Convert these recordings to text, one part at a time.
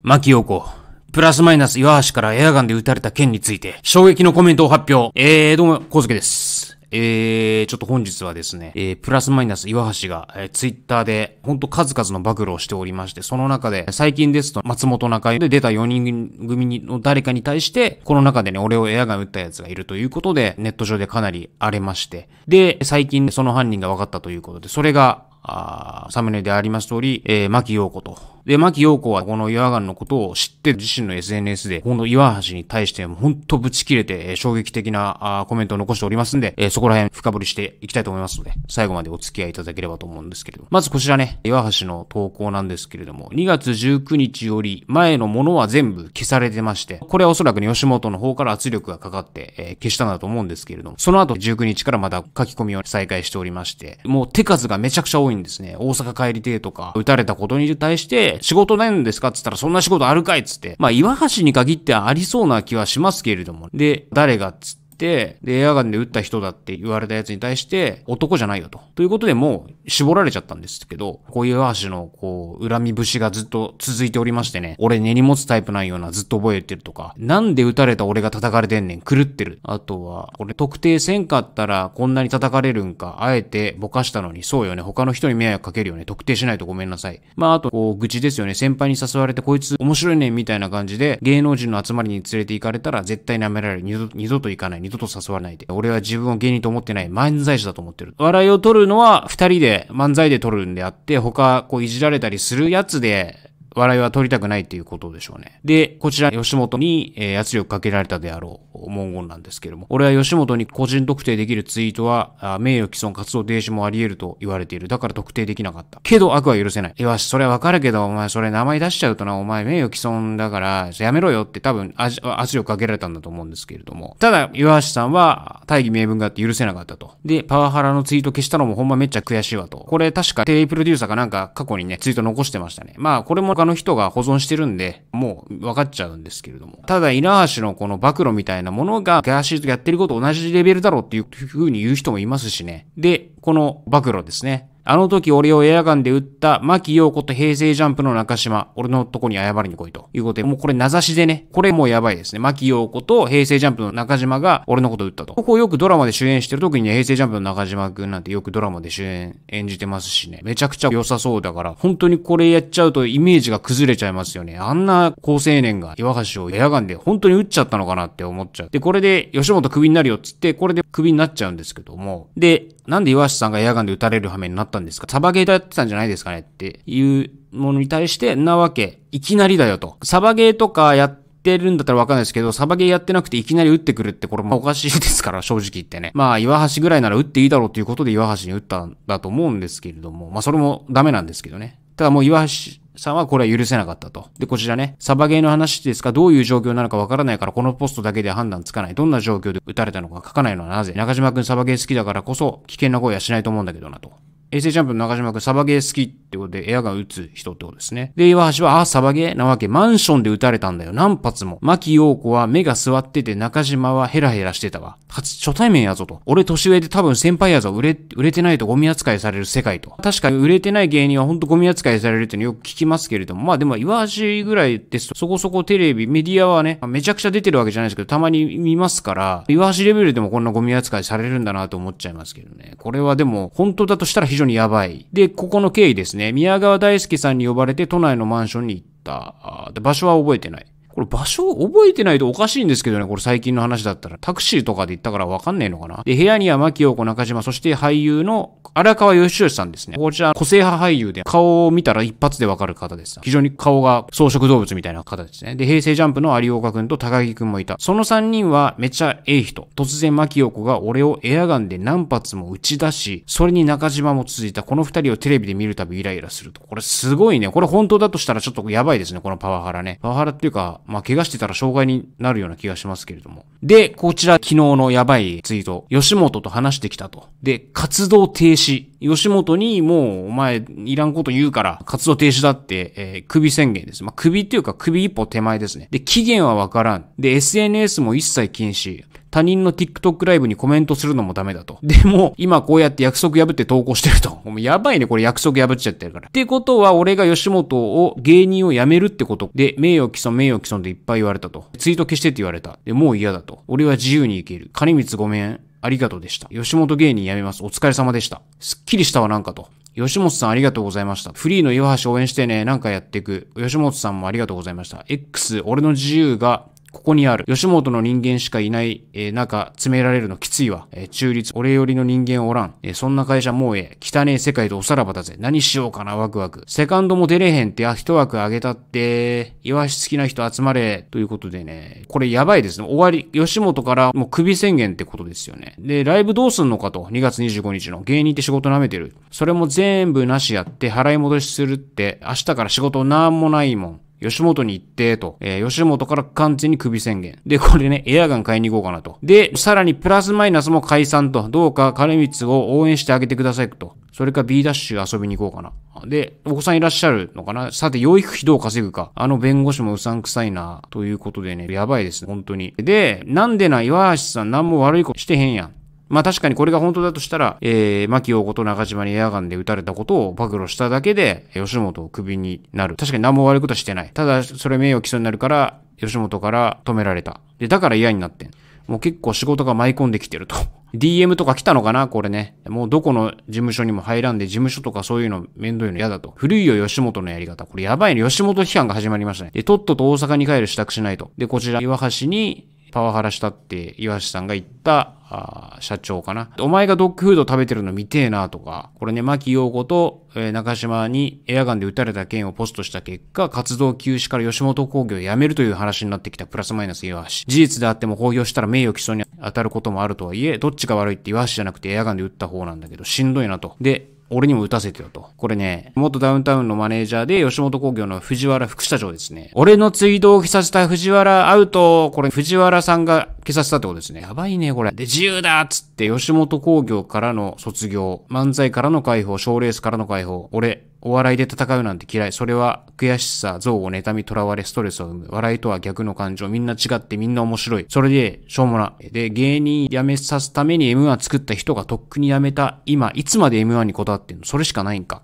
牧陽子、プラスマイナス岩橋からエアガンで撃たれた件について、衝撃のコメントを発表。えー、どうも、小月です。えー、ちょっと本日はですね、えー、プラスマイナス岩橋が、えー、ツイッターで、ほんと数々の暴露をしておりまして、その中で、最近ですと、松本中井で出た4人組の誰かに対して、この中でね、俺をエアガン撃ったやつがいるということで、ネット上でかなり荒れまして、で、最近その犯人が分かったということで、それが、あサムネであります通り、えー、牧陽子と。で、牧陽子はこの岩岩のことを知って自身の SNS で、この岩橋に対してもほんとぶち切れて、えー、衝撃的なあコメントを残しておりますんで、えー、そこら辺深掘りしていきたいと思いますので、最後までお付き合いいただければと思うんですけれども。まずこちらね、岩橋の投稿なんですけれども、2月19日より前のものは全部消されてまして、これはおそらく、ね、吉本の方から圧力がかかって、えー、消したんだと思うんですけれども、その後19日からまた書き込みを再開しておりまして、もう手数がめちゃくちゃ多い多いんですね。大阪帰りてとか、撃たれたことに対して、仕事ないんですかっつったら、そんな仕事あるかいっつって。まあ、岩橋に限ってはありそうな気はしますけれども。で、誰がっつって、て、で、エアガンで撃った人だって言われたやつに対して、男じゃないよと。ということでもう、絞られちゃったんですけど、こういう橋の、こう、恨み節がずっと続いておりましてね、俺根に持つタイプないようなずっと覚えてるとか、なんで撃たれた俺が叩かれてんねん、狂ってる。あとは、俺特定せんかったらこんなに叩かれるんか、あえてぼかしたのに、そうよね、他の人に迷惑かけるよね、特定しないとごめんなさい。まあ、あと、こう、愚痴ですよね、先輩に誘われてこいつ面白いねん、みたいな感じで、芸能人の集まりに連れて行かれたら絶対舐められる、二度と行かない、二度と誘わないで。俺は自分を芸人と思ってない漫才師だと思ってる。笑いを取るのは二人で漫才で取るんであって、他こういじられたりするやつで、笑いは取りたくないっていうことでしょうね。で、こちら吉本に、えー、圧力かけられたであろう文言なんですけれども、俺は吉本に個人特定できるツイートは、名誉毀損活動停止もあり得ると言われている。だから特定できなかった。けど悪は許せない。いし、それはわかるけど、お前それ名前出しちゃうとな、お前名誉毀損だから、やめろよって多分圧力かけられたんだと思うんですけれども。ただ、岩橋さんは大義名分があって許せなかったと。で、パワハラのツイート消したのもほんまめっちゃ悔しいわと。これ確かテレビプロデューサーかなんか過去にね、ツイート残してましたね。まあ、これも他の人が保存してるんで、もう分かっちゃうんですけれども。ただ、稲橋のこの暴露みたいなものが、ガーシーとやってること同じレベルだろうっていう風に言う人もいますしね。で、この暴露ですね。あの時俺をエアガンで撃った牧陽子と平成ジャンプの中島、俺のとこに謝りに来いということで、もうこれ名指しでね、これもうやばいですね。牧陽子と平成ジャンプの中島が俺のこと撃ったと。ここよくドラマで主演してる時に、ね、平成ジャンプの中島くんなんてよくドラマで主演演じてますしね、めちゃくちゃ良さそうだから、本当にこれやっちゃうとイメージが崩れちゃいますよね。あんな高青年が岩橋をエアガンで本当に撃っちゃったのかなって思っちゃう。で、これで吉本クビになるよっつって、これでクビになっちゃうんですけども、で、なんで岩橋さんがエアガンで撃たれる羽目になったったんですかサバゲーとやってたんじゃないですかねっていうものに対して、なわけ、いきなりだよと。サバゲーとかやって、てるんだったらわかんないですけど、サバゲーやってなくていきなり打ってくるってこれもおかしいですから、正直言ってね。まあ、岩橋ぐらいなら打っていいだろうということで岩橋に打ったんだと思うんですけれども、まあそれもダメなんですけどね。ただもう岩橋、さんはこれは許せなかったと。で、こちらね、サバゲーの話ですが、どういう状況なのかわからないから、このポストだけで判断つかない。どんな状況で撃たれたのか書かないのはなぜ。中島くんサバゲー好きだからこそ、危険な声はしないと思うんだけどなと。衛星ジャンプの中島くん、サバゲー好きってことでエアガン撃つ人ってことですね。で、岩橋は、あ、サバゲーなわけ、マンションで撃たれたんだよ。何発も。牧陽子は目が座ってて中島はヘラヘラしてたわ。初、初対面やぞと。俺年上で多分先輩やぞ。売れ、売れてないとゴミ扱いされる世界と。確かに売れてない芸人はほんとゴミ扱いされるってのよく聞きますけれども、まあでも岩橋ぐらいですと、そこそこテレビ、メディアはね、めちゃくちゃ出てるわけじゃないですけど、たまに見ますから、岩橋レベルでもこんなゴミ扱いされるんだなと思っちゃいますけどね。これはでも、本当だとしたら非常にやばい。で、ここの経緯ですね。宮川大輔さんに呼ばれて都内のマンションに行った。場所は覚えてない。これ場所を覚えてないとおかしいんですけどね、これ最近の話だったら。タクシーとかで行ったからわかんねえのかな。で、部屋には牧陽子中島、そして俳優の荒川義義さんですね。こちら個性派俳優で、顔を見たら一発でわかる方です。非常に顔が草食動物みたいな方ですね。で、平成ジャンプの有岡くんと高木くんもいた。その3人はめっちゃええ人。突然牧陽子が俺をエアガンで何発も打ち出し、それに中島も続いたこの2人をテレビで見るたびイライラすると。これすごいね。これ本当だとしたらちょっとやばいですね、このパワハラね。パワハラっていうか、まあ、怪我してたら障害になるような気がしますけれども。で、こちら昨日のやばいツイート、吉本と話してきたと。で、活動停止。吉本にもうお前いらんこと言うから活動停止だって、えー、首宣言です。まあ、首っていうか首一歩手前ですね。で、期限はわからん。で、SNS も一切禁止。他人の TikTok ライブにコメントするのもダメだと。でも、今こうやって約束破って投稿してると。もうやばいね、これ約束破っちゃってるから。ってことは、俺が吉本を、芸人を辞めるってことで、名誉毀損、名誉毀損でいっぱい言われたと。ツイート消してって言われた。で、もう嫌だと。俺は自由に生きる。金光ごめん。ありがとうでした。吉本芸人辞めます。お疲れ様でした。すっきりしたわ、なんかと。吉本さんありがとうございました。フリーの岩橋応援してね、なんかやっていく。吉本さんもありがとうございました。X、俺の自由がここにある、吉本の人間しかいない、えー、中、詰められるのきついわ。えー、中立、俺よりの人間おらん。えー、そんな会社もうええ。汚え世界でおさらばだぜ。何しようかな、ワクワク。セカンドも出れへんって、あ、一枠あげたって、いわし好きな人集まれ。ということでね、これやばいですね。終わり、吉本からもう首宣言ってことですよね。で、ライブどうすんのかと、2月25日の。芸人って仕事舐めてる。それも全部なしやって、払い戻しするって、明日から仕事なんもないもん。吉本に行って、と。えー、吉本から完全に首宣言。で、これね、エアガン買いに行こうかなと。で、さらにプラスマイナスも解散と。どうか金光を応援してあげてくださいと。それか B ダッシュ遊びに行こうかな。で、お子さんいらっしゃるのかなさて、養育費どう稼ぐか。あの弁護士もうさんくさいな。ということでね、やばいです。本当に。で、なんでな、岩橋さん何も悪いことしてへんやん。まあ確かにこれが本当だとしたら、えー、牧陽子と中島にエアガンで撃たれたことを暴露しただけで、吉本をクビになる。確かに何も悪いことはしてない。ただ、それ名誉毀損になるから、吉本から止められた。で、だから嫌になってん。もう結構仕事が舞い込んできてると。DM とか来たのかなこれね。もうどこの事務所にも入らんで、事務所とかそういうの面倒いの嫌だと。古いよ、吉本のやり方。これやばいね。吉本批判が始まりましたね。で、とっとと大阪に帰る支度しないと。で、こちら、岩橋に、パワハラしたって岩橋さんが言った、あ社長かな。お前がドッグフード食べてるの見てえなとか、これね、牧陽子と、えー、中島にエアガンで撃たれた件をポストした結果、活動休止から吉本興業を辞めるという話になってきたプラスマイナス岩橋。事実であっても公表したら名誉毀損に当たることもあるとはいえ、どっちが悪いって岩橋じゃなくてエアガンで撃った方なんだけど、しんどいなと。で、俺にも打たせてよと。これね、元ダウンタウンのマネージャーで吉本工業の藤原副社長ですね。俺の追悼を消させた藤原アウト、これ藤原さんが消させたってことですね。やばいね、これ。で、自由だっつって吉本工業からの卒業、漫才からの解放、賞レースからの解放、俺、お笑いで戦うなんて嫌い。それは悔しさ、憎悪、妬み、囚われ、ストレスを生む。笑いとは逆の感情。みんな違ってみんな面白い。それで、しょうもな。で、芸人辞めさすために M1 作った人がとっくに辞めた今、いつまで M1 にこだわってんのそれしかないんか。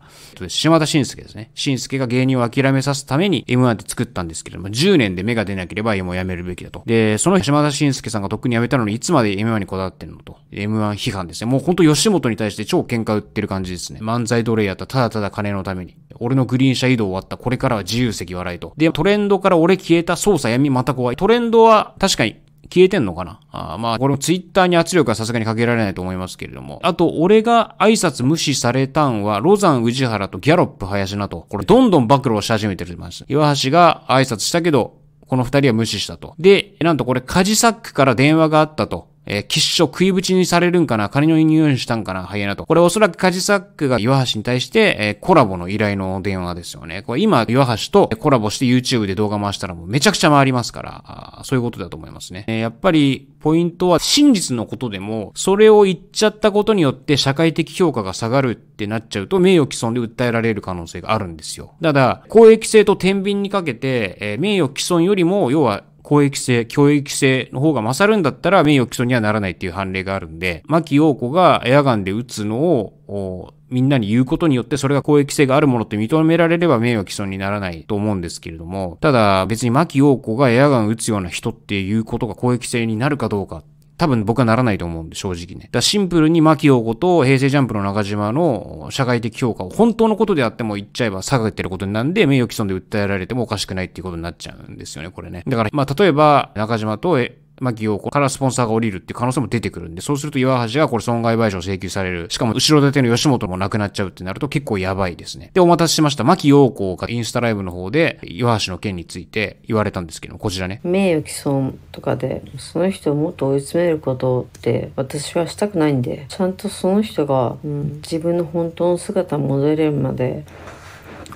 島田紳介ですね。紳介が芸人を諦めさすために M1 で作ったんですけれども、10年で芽が出なければ M を辞めるべきだと。で、その島田紳介さんがとっくに辞めたのに、いつまで M1 にこだわってんのと。M1 批判ですね。もうほんと吉本に対して超喧嘩売ってる感じですね。漫才奴隷やったただただ金のために。俺のグリーン車移動終わった。これからは自由席笑いと。で、トレンドから俺消えた操作闇また怖い。トレンドは確かに消えてんのかなあまあ、これもツイッターに圧力はさすがにかけられないと思いますけれども。あと、俺が挨拶無視されたんは、ロザン宇治原とギャロップ林なと。これどんどん暴露をし始めてるます。岩橋が挨拶したけど、この二人は無視したと。で、なんとこれ、カジサックから電話があったと。えー、吉祥食いぶちにされるんかな金の輸いしたんかなハイエナと。これおそらくカジサックが岩橋に対して、えー、コラボの依頼の電話ですよね。これ今、岩橋とコラボして YouTube で動画回したらもうめちゃくちゃ回りますから、あそういうことだと思いますね。えー、やっぱり、ポイントは真実のことでも、それを言っちゃったことによって社会的評価が下がるってなっちゃうと、名誉毀損で訴えられる可能性があるんですよ。ただ、公益性と天秤にかけて、えー、名誉毀損よりも、要は公益性、教育性の方が勝るんだったら名誉毀損にはならないっていう判例があるんで、牧陽子がエアガンで撃つのを、みんなに言うことによってそれが公益性があるものって認められれば名誉毀損にならないと思うんですけれども、ただ別に牧陽子がエアガン撃つような人っていうことが公益性になるかどうか多分僕はならないと思うんで、正直ね。だシンプルに牧陽子と平成ジャンプの中島の社会的評価を本当のことであっても言っちゃえば下がってることになんで、名誉毀損で訴えられてもおかしくないっていうことになっちゃうんですよね、これね。だから、まあ、例えば、中島とまあ、企業からスポンサーが降りるっていう可能性も出てくるんで、そうすると岩橋がこれ損害賠償請求される。しかも、後ろ盾の吉本もなくなっちゃうってなると結構やばいですね。で、お待たせしました。牧陽子がインスタライブの方で、岩橋の件について言われたんですけど、こちらね。名誉毀損とかで、その人をもっと追い詰めることって、私はしたくないんで、ちゃんとその人が、うん、自分の本当の姿戻れるまで、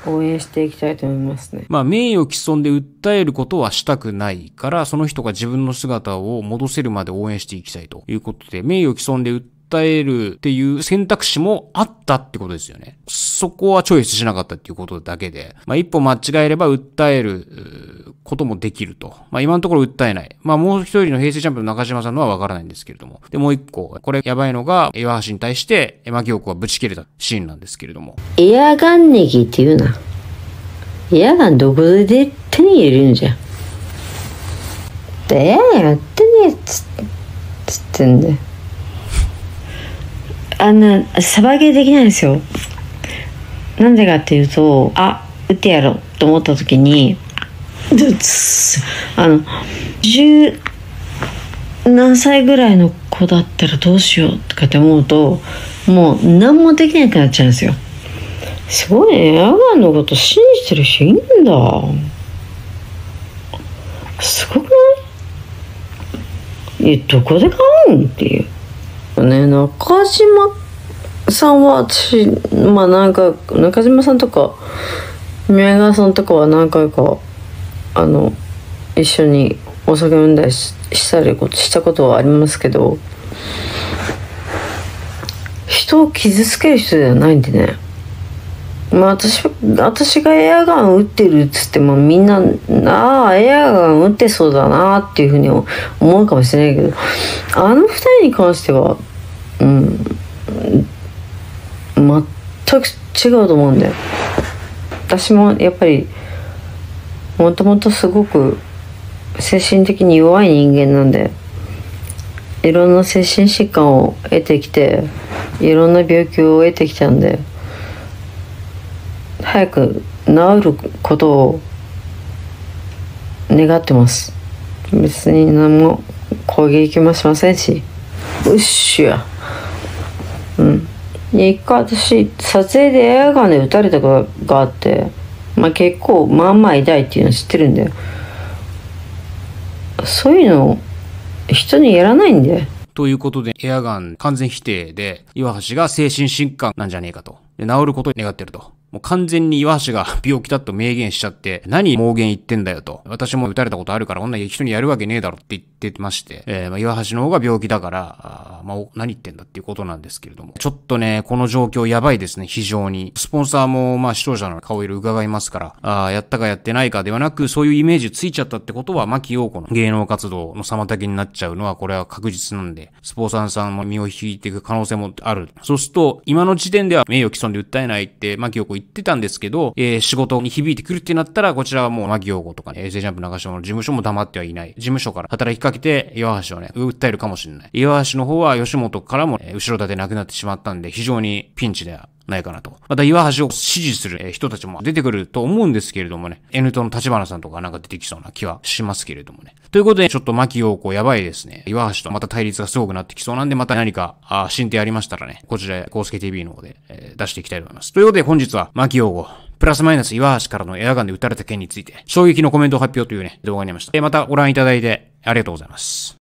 応援していきたいと思いますね。まあ、名誉毀損で訴えることはしたくないから、その人が自分の姿を戻せるまで応援していきたいということで、名誉毀損で訴訴えるっていう選択肢もあったってことですよね。そこはチョイスしなかったっていうことだけで、まあ、一歩間違えれば訴えることもできると。まあ、今のところ訴えない。まあ、もう一人の平成ジャンプの中島さんのはわからないんですけれども。で、もう一個、これやばいのが、岩橋に対して、マギオこがぶち切れたシーンなんですけれども。エアガンネギっていうな。エアガンどこで手に入れるんじゃん。エアガンやってねえっつつってんで。あんな、サバゲーできないんですよ。なんでかっていうと、あ、撃ってやろうと思った時に、あの十何歳ぐらいの子だったらどうしようとかって思うともう何もできなくなっちゃうんですよすごいねアガンのこと信じてる人いるんだすごくないえどこで買うんっていうね中島さんは私まあなんか中島さんとか宮川さんとかは何回かあの一緒にお酒飲んだりしたりしたことはありますけど人を傷つける人ではないんでねまあ私私がエアガン打ってるっつってもみんなああエアガン打ってそうだなっていうふうに思うかもしれないけどあの2人に関してはうん全く違うと思うんだよ。私もやっぱりもともとすごく精神的に弱い人間なんでいろんな精神疾患を得てきていろんな病気を得てきたんで早く治ることを願ってます別に何も攻撃もしませんしうっしゃうん一回私撮影でエアガンで撃たれたことがあってまあ、結構まあまあ痛いっていうの知ってるんだよそういうの人にやらないんだよということでエアガン完全否定で岩橋が精神疾患なんじゃねえかとで、治ることを願ってると。もう完全に岩橋が 病気だと明言しちゃって、何盲言言ってんだよと。私も打たれたことあるから、こんな人にやるわけねえだろって言ってまして、えー、まあ、岩橋の方が病気だから、あまあ、何言ってんだっていうことなんですけれども。ちょっとね、この状況やばいですね、非常に。スポンサーも、まあ、視聴者の顔色伺いますから、あやったかやってないかではなく、そういうイメージついちゃったってことは、牧陽子の芸能活動の妨げになっちゃうのは、これは確実なんで、スポンサーさんも身を引いていく可能性もある。そうすると、今の時点では名誉毀損ョンで訴えないって、牧あ、子言ってたんですけど、えー、仕事に響いてくるってなったら、こちらはもう、牧あ、子とかね、AJ ジャンプ長島の事務所も黙ってはいない。事務所から働きかけて、岩橋をね、訴えるかもしれない。岩橋の方は吉本からも、え後ろ盾なくなってしまったんで、非常にピンチでないかなと。また岩橋を支持する人たちも出てくると思うんですけれどもね、N 党の立花さんとかなんか出てきそうな気はしますけれどもね。ということで、ちょっと牧陽子やばいですね。岩橋とまた対立がすごくなってきそうなんで、また何か、あ進展ありましたらね、こちら、公介 TV の方で、えー、出していきたいと思います。ということで、本日は牧陽子、プラスマイナス岩橋からのエアガンで撃たれた件について、衝撃のコメントを発表というね、動画になりました。またご覧いただいてありがとうございます。